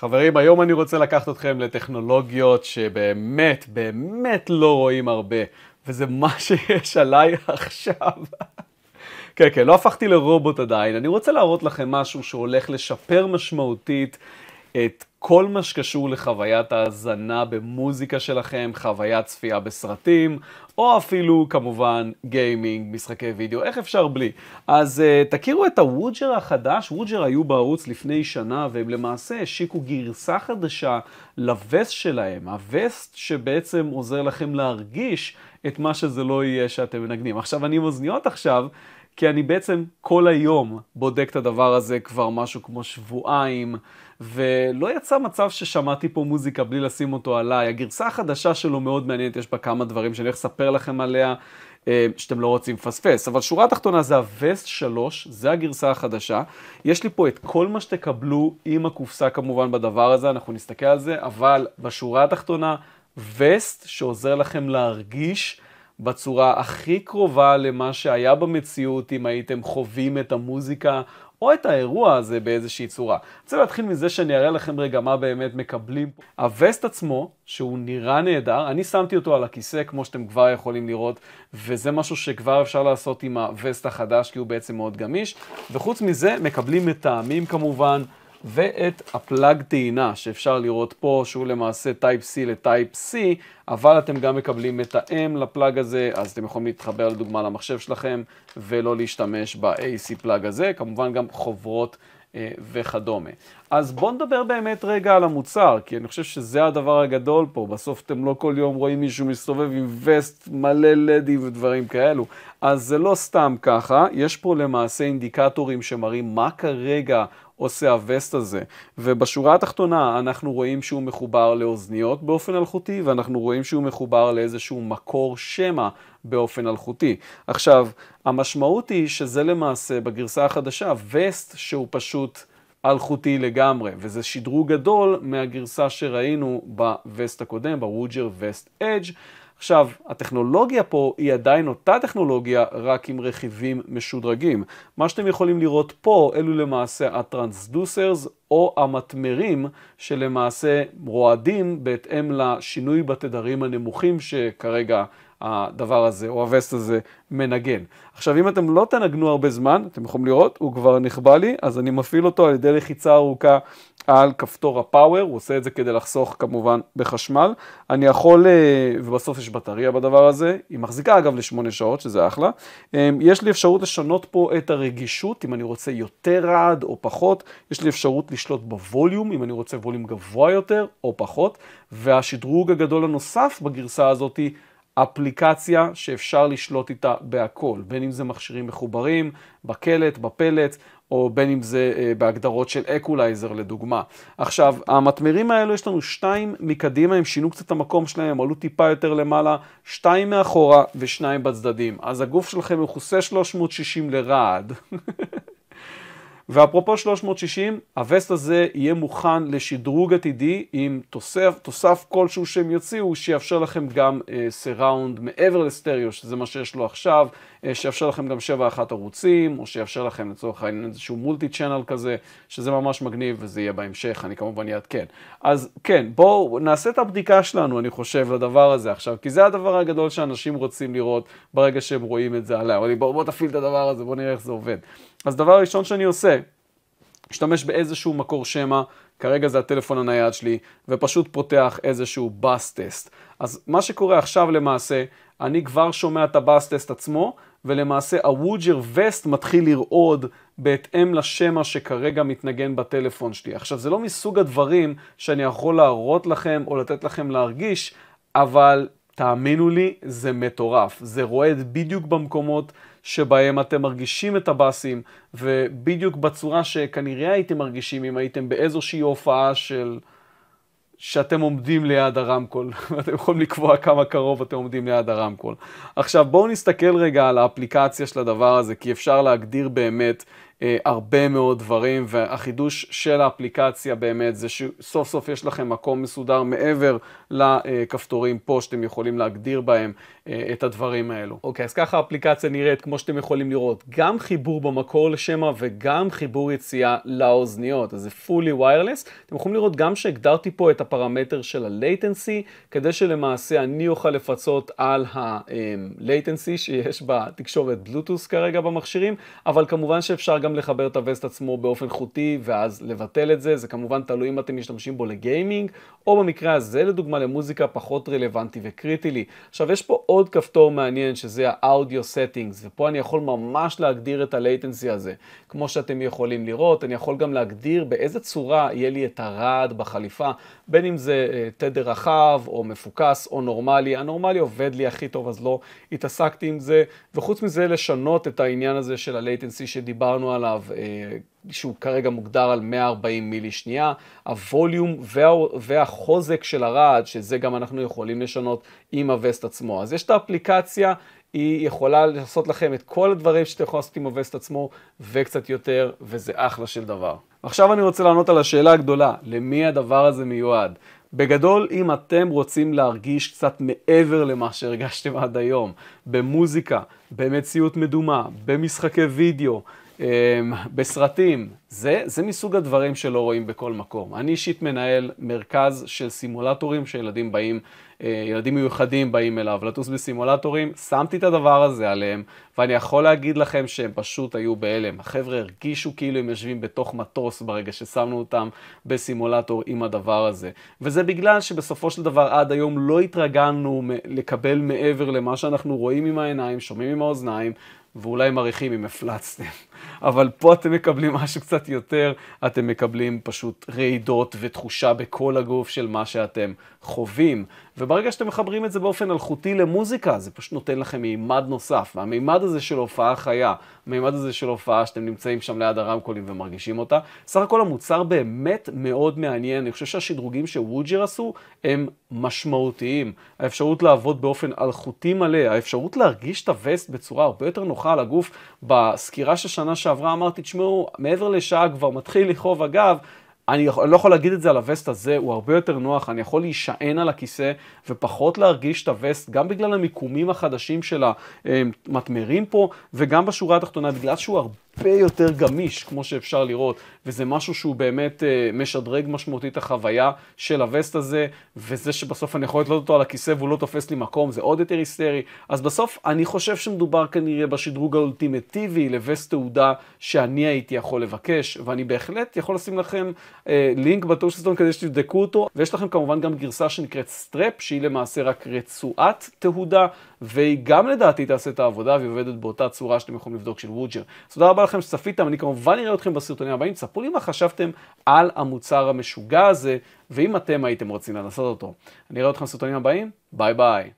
חברים, היום אני רוצה לקחת אתכם לטכנולוגיות שבאמת, באמת לא רואים הרבה, וזה מה שיש עליי עכשיו. כן, כן, לא הפכתי לרובוט עדיין. אני רוצה להראות לכם משהו שהולך לשפר משמעותית את כל מה שקשור לחוויית ההאזנה במוזיקה שלכם, חוויית צפייה בסרטים, או אפילו כמובן גיימינג, משחקי וידאו, איך אפשר בלי? אז uh, תכירו את הווג'ר החדש, ווג'ר היו בערוץ לפני שנה והם למעשה השיקו גרסה חדשה לווסט שלהם, הווסט שבעצם עוזר לכם להרגיש את מה שזה לא יהיה שאתם מנגנים. עכשיו אני עם אוזניות עכשיו. כי אני בעצם כל היום בודק את הדבר הזה כבר משהו כמו שבועיים, ולא יצא מצב ששמעתי פה מוזיקה בלי לשים אותו עליי. הגרסה החדשה שלו מאוד מעניינת, יש בה כמה דברים שאני הולך לספר לכם עליה, אה, שאתם לא רוצים לפספס. אבל שורה התחתונה זה הווסט 3, זה הגרסה החדשה. יש לי פה את כל מה שתקבלו עם הקופסה כמובן בדבר הזה, אנחנו נסתכל על זה, אבל בשורה התחתונה, וסט שעוזר לכם להרגיש. בצורה הכי קרובה למה שהיה במציאות אם הייתם חווים את המוזיקה או את האירוע הזה באיזושהי צורה. אני רוצה להתחיל מזה שאני אראה לכם רגע מה באמת מקבלים הווסט עצמו, שהוא נראה נהדר, אני שמתי אותו על הכיסא, כמו שאתם כבר יכולים לראות, וזה משהו שכבר אפשר לעשות עם הווסט החדש, כי הוא בעצם מאוד גמיש. וחוץ מזה, מקבלים מטעמים כמובן. ואת הפלאג טעינה שאפשר לראות פה, שהוא למעשה טייפ c לטייפ c אבל אתם גם מקבלים את ה-M לפלאג הזה, אז אתם יכולים להתחבר לדוגמה למחשב שלכם ולא להשתמש ב-AC פלאג הזה, כמובן גם חוברות אה, וכדומה. אז בואו נדבר באמת רגע על המוצר, כי אני חושב שזה הדבר הגדול פה, בסוף אתם לא כל יום רואים מישהו מסתובב עם וסט מלא לדים ודברים כאלו. אז זה לא סתם ככה, יש פה למעשה אינדיקטורים שמראים מה כרגע עושה הווסט הזה. ובשורה התחתונה אנחנו רואים שהוא מחובר לאוזניות באופן אלחוטי, ואנחנו רואים שהוא מחובר לאיזשהו מקור שמע באופן אלחוטי. עכשיו, המשמעות היא שזה למעשה בגרסה החדשה וסט שהוא פשוט... אלחוטי לגמרי, וזה שדרוג גדול מהגרסה שראינו בווסט הקודם, בווג'ר וסט אדג'. עכשיו, הטכנולוגיה פה היא עדיין אותה טכנולוגיה, רק עם רכיבים משודרגים. מה שאתם יכולים לראות פה, אלו למעשה הטרנסדוסרס או המטמרים שלמעשה רועדים בהתאם לשינוי בתדרים הנמוכים שכרגע הדבר הזה או הווסט הזה מנגן. עכשיו אם אתם לא תנגנו הרבה זמן, אתם יכולים לראות, הוא כבר נכבה לי, אז אני מפעיל אותו על ידי לחיצה ארוכה על כפתור הפאוור, הוא עושה את זה כדי לחסוך כמובן בחשמל. אני יכול, אה, ובסוף יש בטריה בדבר הזה, היא מחזיקה אגב לשמונה שעות, שזה אחלה. אה, יש לי אפשרות לשנות פה את הרגישות, אם אני רוצה יותר רעד או פחות, יש לי אפשרות לשלוט בווליום, אם אני רוצה ווליום גבוה יותר או פחות, והשדרוג הגדול הנוסף בגרסה הזאתי, אפליקציה שאפשר לשלוט איתה בהכל, בין אם זה מכשירים מחוברים, בקלט, בפלט, או בין אם זה אה, בהגדרות של אקולייזר לדוגמה. עכשיו, המטמרים האלו יש לנו שתיים מקדימה, הם שינו קצת את המקום שלהם, הם עלו טיפה יותר למעלה, שתיים מאחורה ושניים בצדדים. אז הגוף שלכם מכוסה 360 לרעד. ואפרופו 360, הווסט הזה יהיה מוכן לשדרוג עתידי עם תוסף, תוסף כלשהו שהם יוציאו, שיאפשר לכם גם סיראונד אה, uh, מעבר לסטריאו, שזה מה שיש לו עכשיו, אה, שיאפשר לכם גם 7-1 ערוצים, או שיאפשר לכם לצורך העניין איזשהו מולטי צ'אנל כזה, שזה ממש מגניב וזה יהיה בהמשך, אני כמובן אעדכן. אז כן, בואו נעשה את הבדיקה שלנו, אני חושב, לדבר הזה עכשיו, כי זה הדבר הגדול שאנשים רוצים לראות ברגע שהם רואים את זה עליי. בואו בוא תפעיל את הדבר הזה, בואו נראה איך זה עובד. אז דבר ראשון שאני עושה, משתמש באיזשהו מקור שמע, כרגע זה הטלפון הנייד שלי, ופשוט פותח איזשהו באס טסט. אז מה שקורה עכשיו למעשה, אני כבר שומע את הבאסטסט עצמו, ולמעשה הווג'ר וסט מתחיל לרעוד בהתאם לשמע שכרגע מתנגן בטלפון שלי. עכשיו, זה לא מסוג הדברים שאני יכול להראות לכם או לתת לכם להרגיש, אבל תאמינו לי, זה מטורף. זה רועד בדיוק במקומות שבהם אתם מרגישים את הבאסים, ובדיוק בצורה שכנראה הייתם מרגישים אם הייתם באיזושהי הופעה של... שאתם עומדים ליד הרמקול, ואתם יכולים לקבוע כמה קרוב אתם עומדים ליד הרמקול. עכשיו בואו נסתכל רגע על האפליקציה של הדבר הזה, כי אפשר להגדיר באמת אה, הרבה מאוד דברים, והחידוש של האפליקציה באמת זה שסוף סוף יש לכם מקום מסודר מעבר לכפתורים פה שאתם יכולים להגדיר בהם אה, את הדברים האלו. אוקיי, okay, אז ככה האפליקציה נראית כמו שאתם יכולים לראות, גם חיבור במקור לשמע וגם חיבור יציאה לאוזניות, אז זה fully wireless. אתם יכולים לראות גם שהגדרתי פה את הפרמטר של ה-latency, כדי שלמעשה אני אוכל לפצות על ה-latency אמ, שיש בתקשורת בלוטוס כרגע במכשירים, אבל כמובן שאפשר גם... גם לחבר את הווסט עצמו באופן חוטי ואז לבטל את זה, זה כמובן תלוי אם אתם משתמשים בו לגיימינג, או במקרה הזה לדוגמה למוזיקה פחות רלוונטי וקריטי לי. עכשיו יש פה עוד כפתור מעניין שזה ה-audio settings, ופה אני יכול ממש להגדיר את ה-latency הזה. כמו שאתם יכולים לראות, אני יכול גם להגדיר באיזה צורה יהיה לי את הרעד בחליפה, בין אם זה אה, תדר רחב או מפוקס או נורמלי, הנורמלי עובד לי הכי טוב אז לא התעסקתי עם זה, וחוץ מזה לשנות את העניין הזה של ה-latency שדיברנו עליו, אה, שהוא כרגע מוגדר על 140 מילי שנייה, הווליום וה, והחוזק של הרעד, שזה גם אנחנו יכולים לשנות עם הווסט עצמו. אז יש את האפליקציה, היא יכולה לעשות לכם את כל הדברים שאתם יכולים לעשות עם הווסט עצמו, וקצת יותר, וזה אחלה של דבר. עכשיו אני רוצה לענות על השאלה הגדולה, למי הדבר הזה מיועד? בגדול, אם אתם רוצים להרגיש קצת מעבר למה שהרגשתם עד היום, במוזיקה, במציאות מדומה, במשחקי וידאו, אמ, בסרטים, זה, זה מסוג הדברים שלא רואים בכל מקום. אני אישית מנהל מרכז של סימולטורים שילדים באים, אה, ילדים מיוחדים באים אליו, לטוס בסימולטורים, שמתי את הדבר הזה עליהם, ואני יכול להגיד לכם שהם פשוט היו בהלם. החבר'ה הרגישו כאילו הם יושבים בתוך מטוס ברגע ששמנו אותם בסימולטור עם הדבר הזה. וזה בגלל שבסופו של דבר עד היום לא התרגלנו לקבל מעבר למה שאנחנו רואים עם העיניים, שומעים עם האוזניים, ואולי מריחים אם הפלצתם. אבל פה אתם מקבלים משהו קצת יותר, אתם מקבלים פשוט רעידות ותחושה בכל הגוף של מה שאתם חווים. וברגע שאתם מחברים את זה באופן אלחוטי למוזיקה, זה פשוט נותן לכם מימד נוסף. והמימד הזה של הופעה חיה, המימד הזה של הופעה שאתם נמצאים שם ליד הרמקולים ומרגישים אותה, סך הכל המוצר באמת מאוד מעניין. אני חושב שהשדרוגים שווג'ר עשו הם משמעותיים. האפשרות לעבוד באופן אלחוטי מלא, האפשרות להרגיש את הווסט בצורה הרבה יותר נוחה על הגוף. בסקירה של שנה שעברה אמרתי, תשמעו, מעבר לשעה כבר מתחיל לכאוב הגב, אני, לא יכול להגיד את זה על הווסט הזה, הוא הרבה יותר נוח, אני יכול להישען על הכיסא ופחות להרגיש את הווסט, גם בגלל המיקומים החדשים של המטמרים פה, וגם בשורה התחתונה, בגלל שהוא הרבה... הרבה יותר גמיש, כמו שאפשר לראות, וזה משהו שהוא באמת אה, משדרג משמעותית את החוויה של הווסט הזה, וזה שבסוף אני יכול לתלות אותו על הכיסא והוא לא תופס לי מקום, זה עוד יותר היסטרי. אז בסוף אני חושב שמדובר כנראה בשדרוג האולטימטיבי לווסט תעודה שאני הייתי יכול לבקש, ואני בהחלט יכול לשים לכם אה, לינק בטור של סטון כדי שתבדקו אותו, ויש לכם כמובן גם גרסה שנקראת סטרפ, שהיא למעשה רק רצועת תהודה, והיא גם לדעתי תעשה את העבודה, והיא עובדת באותה צורה שאתם יכולים לבדוק של ווג'ר. אז תודה רבה לכם שצפיתם, אני כמובן אראה אתכם בסרטונים הבאים, תספרו לי מה חשבתם על המוצר המשוגע הזה, ואם אתם הייתם רוצים לנסות אותו. אני אראה אתכם בסרטונים הבאים, ביי ביי.